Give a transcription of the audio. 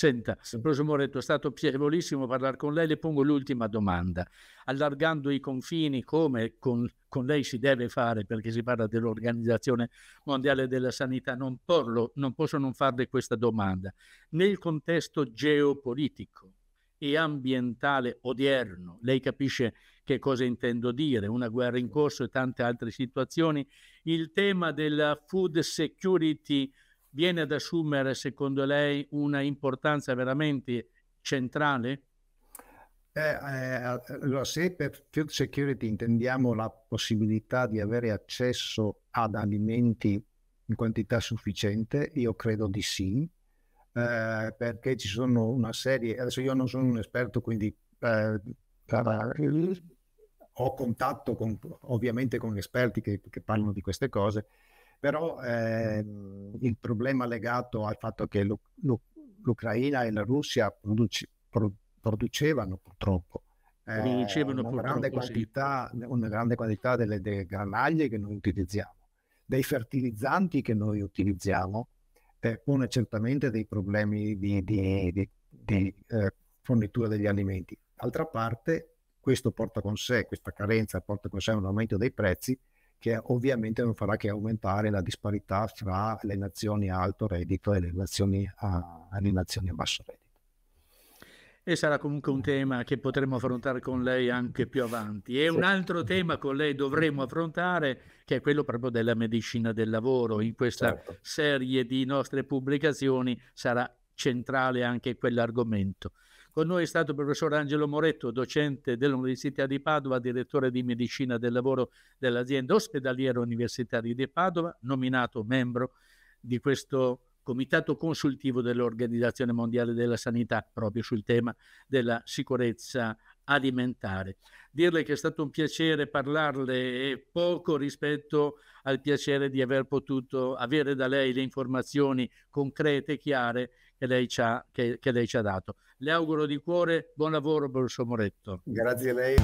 Senta, professor Moretto, è stato piacevolissimo parlare con lei. Le pongo l'ultima domanda. Allargando i confini, come con, con, lei si deve fare, perché si parla dell'Organizzazione Mondiale della Sanità, non, porlo, non posso non farle questa domanda. Nel contesto geopolitico e ambientale odierno, lei capisce che cosa intendo dire, una guerra in corso e tante altre situazioni, il tema della food security viene ad assumere secondo lei una importanza veramente centrale? Eh, eh, se per food security intendiamo la possibilità di avere accesso ad alimenti in quantità sufficiente, io credo di sì, eh, perché ci sono una serie, adesso io non sono un esperto, quindi eh, eh, ho contatto con, ovviamente con esperti che, che parlano di queste cose, però ehm, il problema legato al fatto che l'Ucraina e la Russia produce, producevano purtroppo eh, una, grande quantità, sì. una, grande quantità, delle, delle granaglie che noi utilizziamo, dei fertilizzanti che noi utilizziamo, eh, pone certamente dei problemi di, di, di, di eh, fornitura degli alimenti. D'altra parte, questo porta con sé, questa carenza porta con sé un aumento dei prezzi che ovviamente non farà che aumentare la disparità fra le nazioni a alto reddito e le nazioni a, le nazioni a basso reddito. E sarà comunque un tema che potremo affrontare con lei anche più avanti. E un altro tema con lei dovremo affrontare, che è quello proprio della medicina del lavoro. In questa certo. serie di nostre pubblicazioni sarà centrale anche quell'argomento. Con noi è stato il professor Angelo Moretto, docente dell'Università di Padova, direttore di medicina del lavoro dell'azienda ospedaliera universitaria di Padova, nominato membro di questo comitato consultivo dell'Organizzazione Mondiale della Sanità proprio sul tema della sicurezza alimentare. Dirle che è stato un piacere parlarle e poco rispetto al piacere di aver potuto avere da lei le informazioni concrete e chiare che lei ci ha, che, che lei ci ha dato. Le auguro di cuore buon lavoro, per il suo Moretto. Grazie a lei.